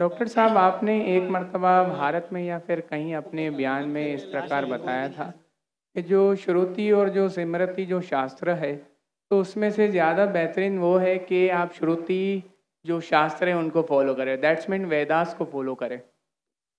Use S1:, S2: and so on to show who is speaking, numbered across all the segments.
S1: Doctor साहब आपने एक मरतबा भारत में या फिर कहीं अपने बयान में इस प्रकार बताया था कि जो श्रुति और जो सिमृति जो शास्त्र है तो उसमें से ज़्यादा बेहतरीन वो है कि आप श्रुति जो शास्त्र है उनको फॉलो करें दैट्स मीन वेदास को फॉलो करें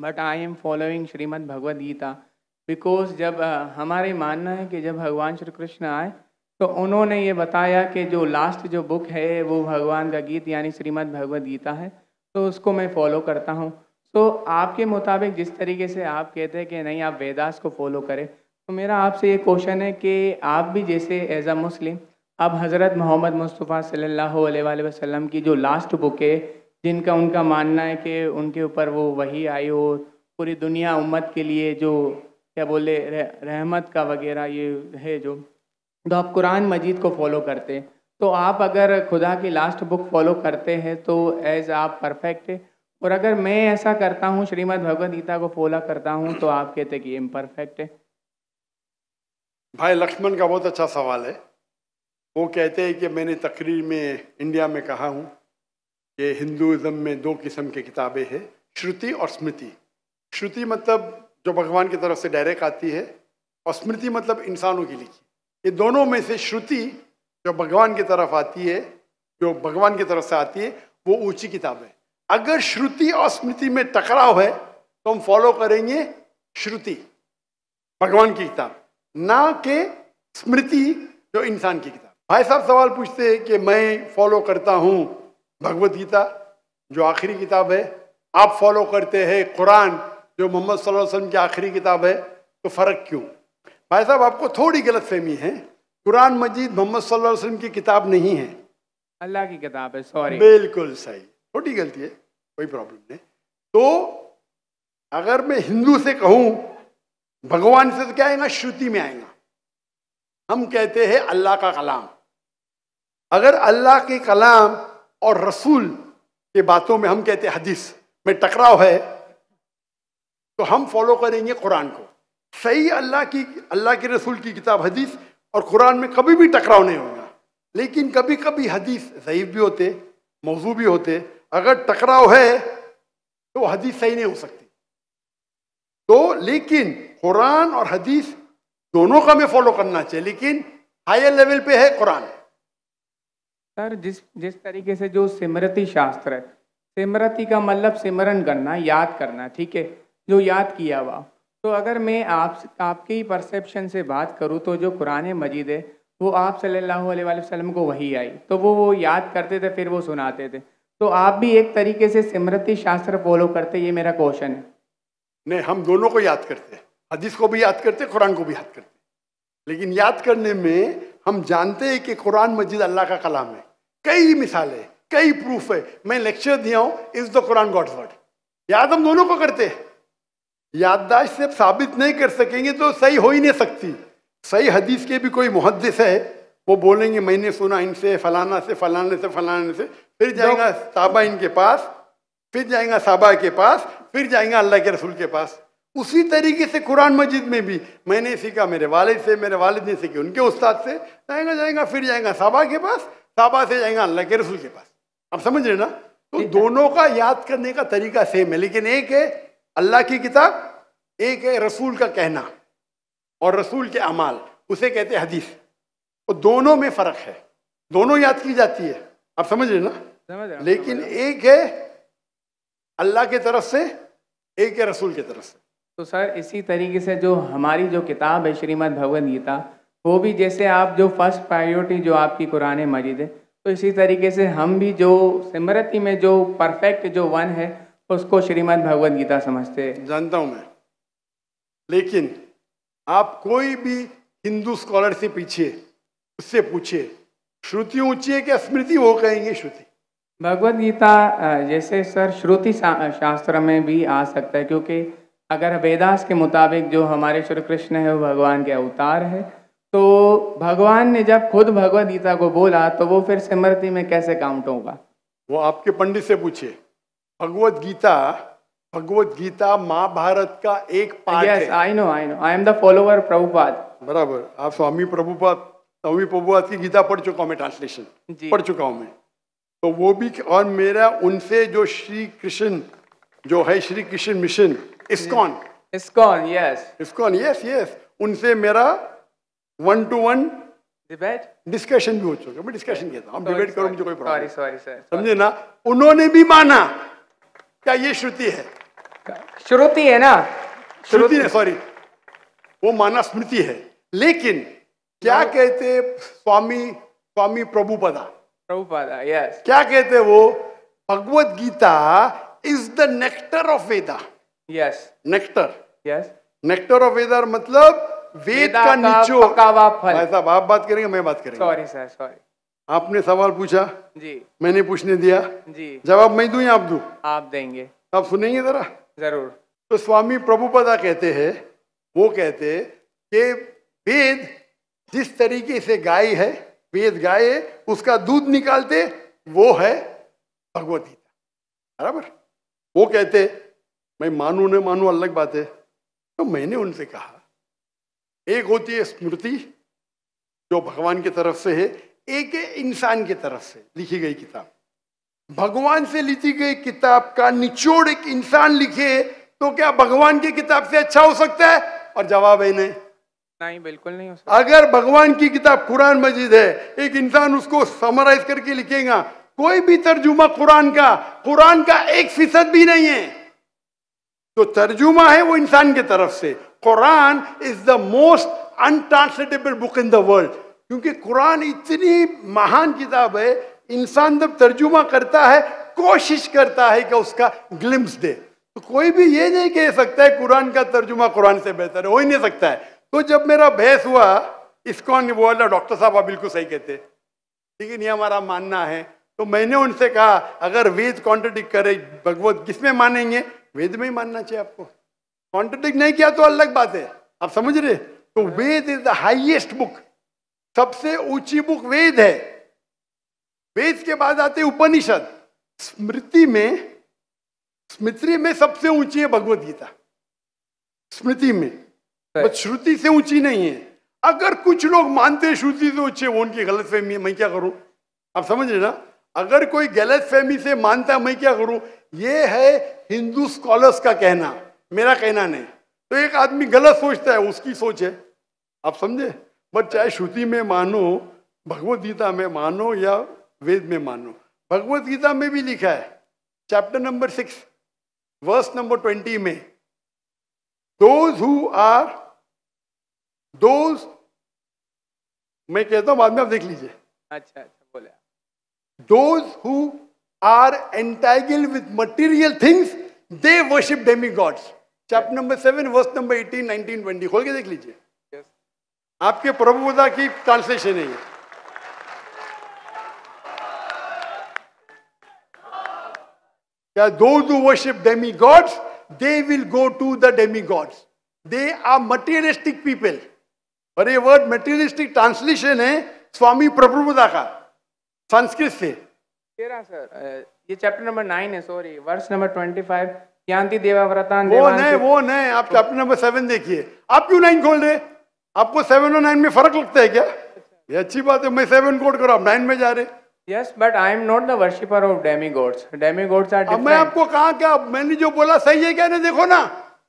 S1: but I am following Shrimad Bhagavad Gita because जब हमारे मानना है कि जब भगवान श्री कृष्ण आए तो उन्होंने ये बताया कि जो लास्ट जो बुक है वो भगवान का गीत यानी श्रीमद् भगवद गीता है तो उसको मैं फॉलो करता हूँ तो आपके मुताबिक जिस तरीके से आप कहते हैं कि नहीं आप वेदास को फॉलो करें तो मेरा आपसे ये क्वेश्चन है कि आप भी जैसे एज अ मुस्लिम अब हज़रत मोहम्मद मुस्तफ़ा सल्लल्लाहु अलैहि वसल्लम की जो लास्ट बुक है जिनका उनका मानना है कि उनके ऊपर वो वही आई हो पूरी दुनिया उम्मत के लिए जो क्या बोले रह, रहमत का वगैरह ये है जो तो आप कुरान मजीद को फॉलो करते हैं तो आप अगर खुदा की लास्ट बुक फॉलो करते हैं तो एज आप परफेक्ट है और अगर मैं ऐसा करता हूँ श्रीमद भगवद गीता को फॉलो करता हूँ तो आप कहते कि इम्परफेक्ट है
S2: भाई लक्ष्मण का बहुत अच्छा सवाल है वो कहते हैं कि मैंने तकरीर में इंडिया में कहा हूँ कि हिंदुज़म में दो किस्म की किताबें हैं श्रुति और स्मृति श्रुति मतलब जो भगवान की तरफ से डायरेक्ट आती है और स्मृति मतलब इंसानों की लिखी ये दोनों में से श्रुति जो भगवान की तरफ आती है जो भगवान की तरफ से आती है वो ऊंची किताब है अगर श्रुति और स्मृति में टकराव है तो हम फॉलो करेंगे श्रुति भगवान की किताब ना के स्मृति जो इंसान की किताब भाई साहब सवाल पूछते हैं कि मैं फॉलो करता हूँ भगवत गीता जो आखिरी किताब है आप फॉलो करते हैं कुरान जो मोहम्मद सल्लल्लाहु अलैहि वसल्लम की आखिरी किताब है तो फ़र्क क्यों भाई साहब आपको थोड़ी गलतफहमी है कुरान मजीद मोहम्मद सल्लाम वसल्लम की किताब नहीं है अल्लाह की किताब है सॉरी बिल्कुल सही छोटी गलती है कोई प्रॉब्लम नहीं तो अगर मैं हिंदू से कहूं भगवान से तो क्या आएगा श्रुति में आएगा हम कहते हैं अल्लाह का कलाम अगर अल्लाह के कलाम और रसूल के बातों में हम कहते हैं हदीस में टकराव है तो हम फॉलो करेंगे कुरान को सही अल्लाह की अल्लाह के रसूल की किताब हदीस और कुरान में कभी भी टकराव नहीं होगा लेकिन कभी कभी हदीस ज़यीफ भी होते मौजू भी होते अगर टकराव है तो हदीस सही नहीं हो सकती तो लेकिन कुरान और हदीस दोनों का हमें फॉलो करना चाहिए लेकिन हायर लेवल पे है कुरान
S1: सर जिस जिस तरीके से जो सिमरती शास्त्र है सिमरती का मतलब सिमरन करना याद करना ठीक है जो याद किया हुआ तो अगर मैं आप आपके ही परसेप्शन से बात करूँ तो जो कुरान मजीद है वो आप सल्लल्लाहु अलैहि वसल्लम को वही आई तो वो वो याद करते थे फिर वो सुनाते थे तो आप भी एक तरीके से सिमरती शास्त्र फॉलो करते ये मेरा क्वेश्चन है नहीं हम दोनों को याद करते हैं हदीस को भी याद
S2: करते कुरान को भी याद करते लेकिन याद करने में हम जानते हैं कि कुरान मजीद अल्लाह का कलाम है कई मिसालें कई प्रूफ है मैं लेक्चर दिया हूँ is the Quran God's word याद हम दोनों को करते हैं याददाश्त से साबित नहीं कर सकेंगे तो सही हो ही नहीं सकती सही हदीस के भी कोई मुहदस है वो बोलेंगे मैंने सुना इनसे फलाना से फलाने से फलाने से फिर जाएगा साबा इनके पास फिर जाएगा साबा के पास फिर जाएगा अल्लाह के रसूल के पास उसी तरीके से कुरान मजिद में भी मैंने सीखा मेरे वालिद से मेरे वालिद ने सीखी उनके उस्ताद से जाएगा जाएगा फिर जाएगा साबा के पास साबा से जाएगा अल्लाह के रसूल के पास आप समझ रहे ना तो दोनों का याद करने का तरीका सेम है लेकिन एक है अल्लाह की किताब एक है रसूल का कहना और रसूल के अमाल उसे कहते हैं हदीस और दोनों में फ़र्क है दोनों याद की जाती है आप समझ रहे ना समझ लेकिन लेकिन एक है अल्लाह के तरफ से एक है रसूल की तरफ से
S1: तो सर इसी तरीके से जो हमारी जो किताब है श्रीमद भगवद गीता वो भी जैसे आप जो फर्स्ट प्रायोरिटी जो आपकी कुरान मजीद है तो इसी तरीके से हम भी जो सिमरती में जो परफेक्ट जो वन है उसको श्रीमद् भगवद गीता समझते जानता हूं मैं लेकिन
S2: आप कोई भी हिंदू स्कॉलर से पीछे उससे पूछिए श्रुति ऊंची है कि स्मृति वो कहेंगे श्रुति
S1: भगवद गीता जैसे सर श्रुति शास्त्र में भी आ सकता है क्योंकि अगर वेदास के मुताबिक जो हमारे श्री कृष्ण है वो भगवान के अवतार है तो भगवान ने जब खुद भगवद गीता को बोला तो वो फिर स्मृति में कैसे काउंट होगा वो आपके पंडित से पूछिए भगवत
S2: गीता भगवत गीता महाभारत का एक पार्ट yes, है I
S1: know I know I am the
S2: follower Prabhupada बराबर आप स्वामी प्रभुपाद स्वामी प्रभुपाद की गीता पढ़ चुका हूँ मैं ट्रांसलेशन पढ़ चुका हूँ मैं तो वो भी और मेरा उनसे जो श्री कृष्ण जो है Shri Krishna mission ISKCON ISKCON yes ISKCON yes yes उनसे मेरा one to one debate discussion भी हो चुका मैं डिस्कशन किया था हम डिबेट
S1: करो मुझे कोई प्रॉब्लम सॉरी सॉरी सर
S2: समझे ना उन्होंने भी माना क्या ये श्रुति है श्रुति है ना श्रुति है सॉरी वो माना स्मृति है लेकिन क्या हाँ। कहते स्वामी स्वामी प्रभुपदा
S1: प्रभुपदा यस
S2: क्या कहते वो Bhagavad Gita is the nectar of Veda yes nectar yes nectar of Veda मतलब वेद का निचो फल भाई आप बात करेंगे मैं बात करेंगे सॉरी सर सॉरी आपने सवाल पूछा जी मैंने पूछने दिया
S1: जी जवाब
S2: मैं दू या आप दू आप देंगे आप सुनेंगे जरा जरूर तो स्वामी प्रभुपदा कहते हैं वो कहते कि वेद जिस तरीके से गाय है वेद गाय है उसका दूध निकालते वो है भगवत गीता बराबर वो कहते मैं मानू न मानू अलग बात है तो मैंने उनसे कहा एक होती है स्मृति जो भगवान की तरफ से है एक इंसान की तरफ से लिखी गई किताब भगवान से लिखी गई किताब का निचोड़ एक इंसान लिखे तो क्या भगवान की किताब से अच्छा हो सकता है और जवाब है नहीं
S1: नहीं बिल्कुल नहीं हो
S2: सकता अगर भगवान की किताब कुरान मजीद है एक इंसान उसको समराइज करके लिखेगा कोई भी तर्जुमा कुरान का कुरान का एक फीसद भी नहीं है जो तो तर्जुमा है वो इंसान की तरफ से Quran is the most untranslatable book in the world क्योंकि कुरान इतनी महान किताब है इंसान जब तर्जुमा करता है कोशिश करता है कि उसका ग्लिम्स दे तो कोई भी ये नहीं कह सकता है कुरान का तर्जुमा कुरान से बेहतर है हो ही नहीं सकता है तो जब मेरा बहस हुआ इसको बोला डॉक्टर साहब आप बिल्कुल सही कहते ठीक है नहीं हमारा मानना है तो मैंने उनसे कहा अगर वेद कॉन्ट्रडिक्ट करे भगवत किस में मानेंगे वेद में ही मानना चाहिए आपको कॉन्ट्रडिक्ट नहीं किया तो अलग बात है आप समझ रहे तो Veda is the highest book सबसे ऊंची बुक वेद है वेद के बाद आते उपनिषद स्मृति में स्मृति में सबसे ऊंची है भगवत गीता स्मृति में श्रुति से ऊंची नहीं है अगर कुछ लोग मानते हैं श्रुति से ऊंची वो उनकी गलत फहमी है मैं क्या करूं आप समझ रहे ना अगर कोई गलत फहमी से मानता मैं क्या करूं ये है हिंदू स्कॉलर्स का कहना मेरा कहना नहीं तो एक आदमी गलत सोचता है उसकी सोच है आप समझे बट चाहे श्रुति में मानो भगवत गीता में मानो या वेद में मानो भगवत गीता में भी लिखा है chapter number six verse number twenty में दोज हु आर दोज मैं कहता हूं बाद में आप देख लीजिए
S1: अच्छा अच्छा बोले
S2: those who are entangled with material things they worship demigods chapter number seven verse number eighteen nineteen twenty खोल के देख लीजिए आपके प्रभुदा की ट्रांसलेशन है ये those demigods they will go to the demigods they are materialistic people और ये वर्ड मटेरियलिस्टिक ट्रांसलेशन है स्वामी प्रभुदा का संस्कृत से
S1: तेरा सर ये चैप्टर नंबर नाइन है sorry verse number twenty five वो नहीं वो
S2: नहीं आप चैप्टर नंबर सेवन देखिए आप क्यों नाइन खोल रहे आपको सेवन और नाइन में फर्क लगता है क्या ये अच्छी बात है मैं सेवन कोड करो आप नाइन में जा
S1: रहे yes but I am not the worshipper of demigods demigods are मैं आपको कहा क्या मैंने जो बोला सही है क्या नहीं देखो ना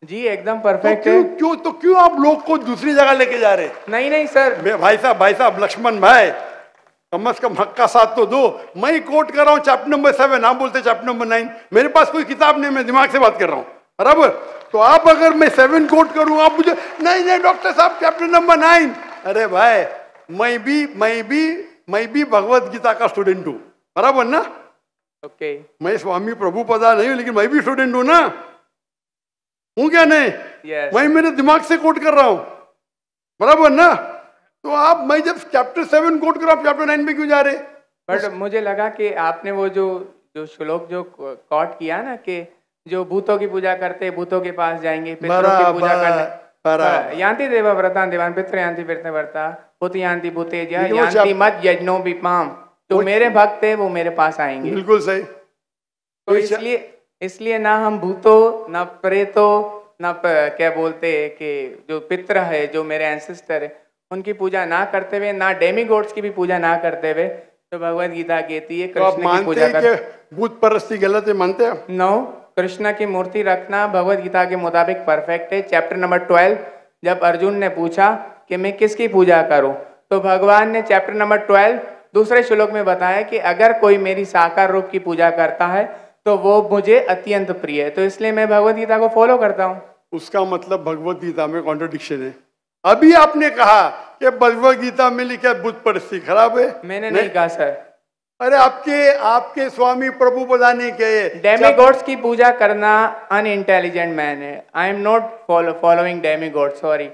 S1: जी एकदम परफेक्ट तो क्यों, क्यों तो क्यों
S2: आप लोग को दूसरी जगह लेके जा रहे नहीं नहीं सर मैं भाई साहब भाई साहब लक्ष्मण भाई कम अज कम हक का साथ तो दो मैं कोट कर रहा हूँ चैप्टर नंबर सेवन आप बोलते चैप्टर नंबर नाइन मेरे पास कोई किताब नहीं मैं दिमाग से बात कर रहा हूँ बराबर तो आप अगर मैं सेवन कोट करूं आप मुझे नहीं नहीं डॉक्टर साहब चैप्टर नंबर नाइन अरे भाई मैं भी मैं भी मैं भी भगवत गीता का स्टूडेंट हूँ बराबर ना
S1: ओके okay.
S2: मैं स्वामी प्रभु पदा नहीं हूँ लेकिन मैं भी स्टूडेंट हूँ ना हूँ क्या नहीं
S1: yes. मैं
S2: मेरे दिमाग से कोट कर रहा हूँ बराबर ना तो आप मैं जब चैप्टर सेवन कोट करो आप चैप्टर नाइन में क्यों जा रहे बट
S1: मुझे लगा कि आपने वो जो जो श्लोक जो कॉट किया ना कि जो भूतों की पूजा करते भूतों के पास जाएंगे पितरों की पूजा करने ಯಾಂತಿ ದೇವ ವ್ರತಾನ್ ದೇವಾನ್ ಪಿತೃ ಯಾಂತಿ ಪಿತೃ ವ್ರತ पुत ಯಾಂತಿ ಭೂತೇಜ ಯಾಂತಿ ಮತ್ ಯಜ್ಞೋ ಬಿಪಾಂ जो मेरे भक्त है वो मेरे पास आएंगे बिल्कुल सही तो, तो इसलिए इसलिए ना हम भूतों ना प्रेतों ना क्या बोलते हैं कि जो पितर है जो मेरे एंसेस्टर है उनकी पूजा ना करते हुए ना डेमी गोड्स की भी पूजा ना करते हुए तो भगवत गीता कहती है तो कृष्ण की पूजा कर भूत परस्ती गलत है मानते हैं नो no? कृष्ण की मूर्ति रखना भगवत गीता के मुताबिक परफेक्ट है चैप्टर नंबर ट्वेल्व जब अर्जुन ने पूछा कि मैं किसकी पूजा करूं तो भगवान ने चैप्टर नंबर ट्वेल्व दूसरे श्लोक में बताया कि अगर कोई मेरी साकार रूप की पूजा करता है तो वो मुझे अत्यंत प्रिय है तो इसलिए मैं भगवत गीता को फॉलो करता हूँ
S2: उसका मतलब भगवत गीता में कॉन्ट्रोडिक्शन है अभी आपने कहा कि भगवत गीता में लिखा बुद्ध परिस्थिति खराब है मैंने नहीं, नहीं कहा सर अरे आपके आपके स्वामी प्रभु સ્વામી के
S1: डेमी गॉड्स की पूजा करना अन इंटेलिजेंट मैन है I am not following God sorry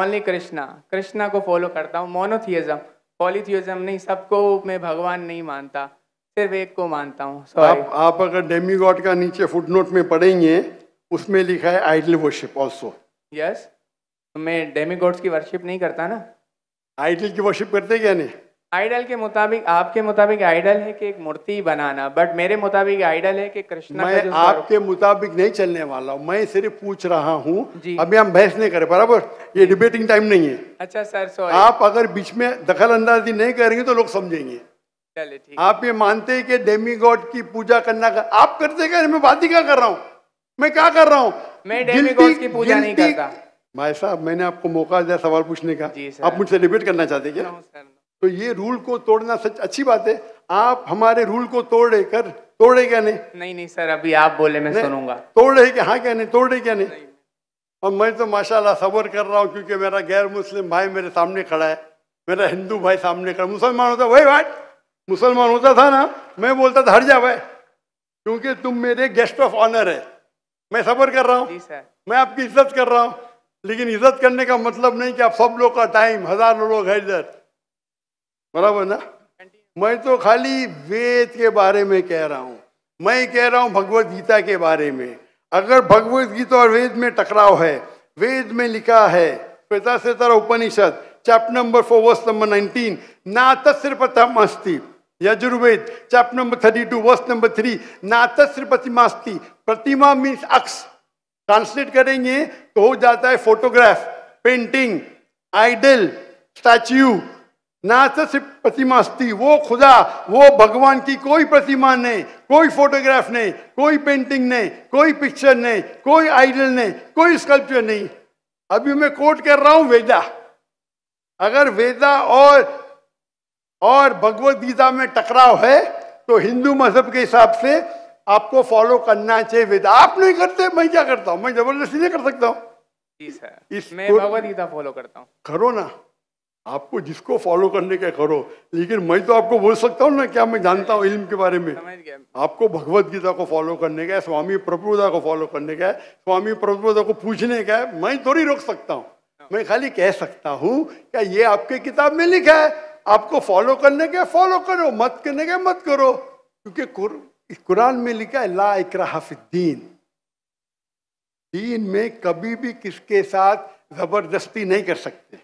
S1: only Krishna Krishna को फॉलो करता हूँ मोनोथियजम पॉलीथियज्म नहीं सबको मैं भगवान नहीं मानता सिर्फ एक को मानता हूँ आप,
S2: आप अगर गॉड का नीचे फुटनोट में पढ़ेंगे उसमें लिखा है आइडल वर्शिप ऑल्सो
S1: यस मैं गॉड्स की वर्शिप नहीं करता ना आइडल की वर्शिप करते क्या नहीं आइडल के मुताबिक आपके मुताबिक आइडल है कि एक मूर्ति बनाना बट मेरे मुताबिक आइडल है कि कृष्ण मैं आपके
S2: मुताबिक नहीं चलने वाला हूँ मैं सिर्फ पूछ रहा हूँ अभी हम बहस नहीं करें बराबर ये डिबेटिंग टाइम नहीं है
S1: अच्छा सर सॉरी आप
S2: अगर बीच में दखल अंदाजी नहीं करेंगे तो लोग समझेंगे
S1: चले ठीक
S2: आप ये मानते हैं कि डेमी गॉड की पूजा करना कर, आप करते क्या मैं बात ही क्या कर रहा हूँ मैं क्या कर रहा हूँ मैं डेमी गॉड की पूजा नहीं करता भाई साहब मैंने आपको मौका दिया सवाल पूछने का आप मुझसे डिबेट करना चाहते क्या तो ये रूल को तोड़ना सच अच्छी बात है आप हमारे रूल को तोड़े कर तोड़े क्या नहीं
S1: नहीं नहीं सर अभी आप बोले मैं सुनूंगा
S2: तोड़े क्या हाँ क्या नहीं तोड़े क्या नहीं, नहीं। और मैं तो माशाल्लाह सबर कर रहा हूँ क्योंकि मेरा गैर मुस्लिम भाई मेरे सामने खड़ा है मेरा हिंदू भाई सामने खड़ा मुसलमान होता वही भाई मुसलमान होता था ना मैं बोलता था हर जा भाई क्योंकि तुम मेरे गेस्ट ऑफ ऑनर है मैं सबर कर रहा हूँ मैं आपकी इज्जत कर रहा हूँ लेकिन इज्जत करने का मतलब नहीं कि आप सब लोग का टाइम हजारों लोग है इधर बराबर ना मैं तो खाली वेद के बारे में कह रहा हूँ मैं कह रहा हूँ भगवत गीता के बारे में अगर भगवत गीता और वेद में टकराव है वेद में लिखा है से तरह Upanishad chapter number four verse number nineteen नातस्रपतम अस्ति Yajurveda chapter number thirty two verse number three नातस्र प्रतिमा अस्ति प्रतिमा मीन्स अक्स ट्रांसलेट करेंगे तो हो जाता है फोटोग्राफ पेंटिंग आइडल स्टैच्यू ना तो सिर्फ प्रतिमा अस्थि वो खुदा वो भगवान की कोई प्रतिमा नहीं कोई फोटोग्राफ नहीं कोई पेंटिंग नहीं कोई पिक्चर नहीं कोई आइडल नहीं कोई स्कल्पचर नहीं अभी मैं कोट कर रहा हूं वेदा अगर वेदा और और भगवत गीता में टकराव है तो हिंदू मजहब के हिसाब से आपको फॉलो करना चाहिए वेदा आप नहीं करते मैं क्या करता हूँ मैं जबरदस्ती नहीं कर सकता हूँ
S1: इसमें भगवत गीता फॉलो करता
S2: हूँ करो ना आपको जिसको फॉलो करने का करो लेकिन मैं तो आपको बोल सकता हूँ ना क्या मैं जानता हूँ इल्म के बारे में आपको भगवत गीता को फॉलो करने का है स्वामी प्रभुदा को फॉलो करने का है स्वामी प्रभुदा को पूछने का है मैं थोड़ी रोक सकता हूँ हाँ। मैं खाली कह सकता हूँ क्या ये आपके किताब में लिखा है आपको फॉलो करने का फॉलो करो मत करने का मत करो क्योंकि कुरान में लिखा है ला इकरा दीन में कभी भी किसके साथ जबरदस्ती नहीं कर सकते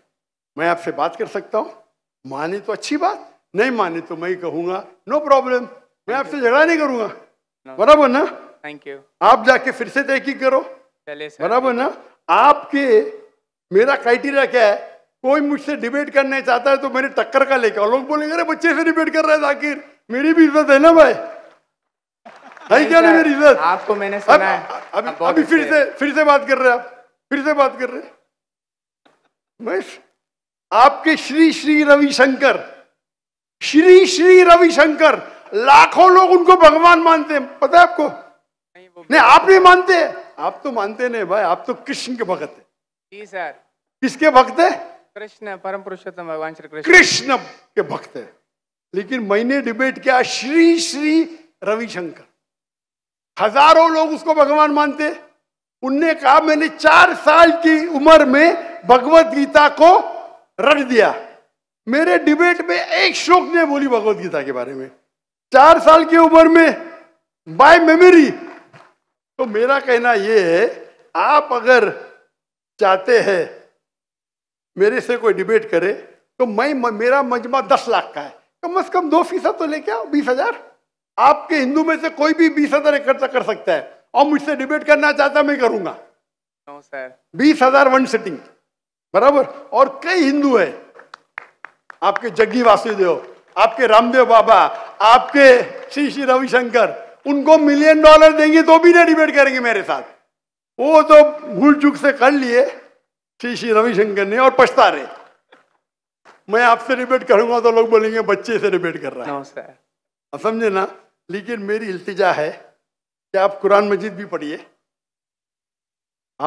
S2: मैं आपसे बात कर सकता हूं माने तो अच्छी बात नहीं माने तो मैं कहूंगा नो प्रॉब्लम मैं आपसे झगड़ा नहीं करूंगा no.
S1: बराबर ना थैंक यू
S2: आप जाके फिर से तहकीक करो
S1: बराबर
S2: ना आपके मेरा क्राइटेरिया क्या है कोई मुझसे डिबेट करना चाहता है तो मेरे टक्कर का लेकर लोग बोलेंगे अरे बच्चे से डिबेट कर रहे हैं जाकिर मेरी भी इज्जत है ना भाई है क्या नहीं मेरी इज्जत आपको मैंने सुना है अभी अभी फिर से फिर से बात कर रहे हैं आप फिर से बात कर रहे हैं आपके श्री श्री रविशंकर श्री श्री रविशंकर लाखों लोग उनको भगवान मानते हैं पता है आपको नहीं, नहीं आप नहीं मानते आप तो मानते नहीं भाई आप तो कृष्ण के भक्त है जी सर किसके भक्त है
S1: कृष्ण परम पुरुषोत्तम भगवान श्री कृष्ण
S2: कृष्ण के भक्त है लेकिन मैंने डिबेट किया श्री श्री रविशंकर हजारों लोग उसको भगवान मानते उनने कहा मैंने चार साल की उम्र में भगवत गीता को रट दिया मेरे डिबेट में एक श्लोक ने बोली भगवत गीता के बारे में चार साल की उम्र में बाय मेमोरी तो मेरा कहना यह है आप अगर चाहते हैं मेरे से कोई डिबेट करे तो मैं मेरा मजमा दस लाख का है कम से कम दो फीसद तो लेके आओ बीस हजार आपके हिंदू में से कोई भी बीस हजार इकट्ठा कर सकता है और मुझसे डिबेट करना चाहता मैं करूंगा बीस हजार वन सिटिंग बराबर और कई हिंदू हैं आपके जग्गी वासुदेव आपके रामदेव बाबा आपके श्री श्री रविशंकर उनको मिलियन डॉलर देंगे तो भी ना डिबेट करेंगे मेरे साथ वो तो भूल चूक से कर लिए श्री श्री रविशंकर ने और पछता रहे मैं आपसे डिबेट करूंगा तो लोग बोलेंगे बच्चे से डिबेट कर रहा है समझे ना लेकिन मेरी इल्तिजा है कि आप कुरान मजिद भी पढ़िए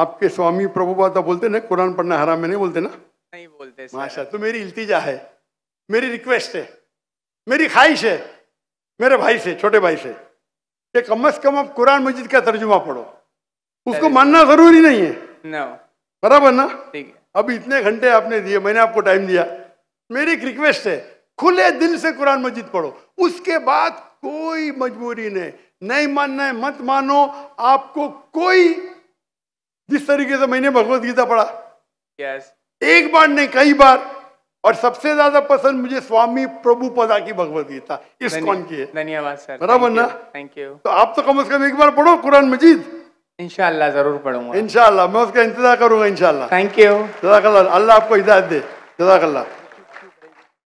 S2: आपके स्वामी प्रभुपादा बोलते ना कुरान पढ़ना हराम में नहीं बोलते ना नहीं बोलते माशा तो मेरी इल्तिजा है मेरी रिक्वेस्ट है मेरी ख्वाहिश है मेरे भाई से छोटे भाई से कि कम अज कम आप कुरान मजिद का तर्जुमा पढ़ो उसको मानना जरूरी नहीं
S1: है
S2: बराबर ना ठीक है अब इतने घंटे आपने दिए मैंने आपको टाइम दिया मेरी एक रिक्वेस्ट है खुले दिल से कुरान मजिद पढ़ो उसके बाद कोई मजबूरी नहीं नहीं मानना है मत मानो आपको कोई जिस तरीके से मैंने भगवत गीता पढ़ा yes. एक बार नहीं कई बार और सबसे ज्यादा पसंद मुझे स्वामी प्रभु पदा की भगवत गीता इस कौन
S1: की है धन्यवाद सर बराबर ना थैंक यू
S2: तो आप तो कम से कम एक बार पढ़ो कुरान मजीद इनशाला जरूर पढ़ूंगा इनशाला मैं उसका इंतजार करूंगा इनशाला थैंक यू जजाकल्ला अल्लाह आपको हिदायत दे जजाकल्ला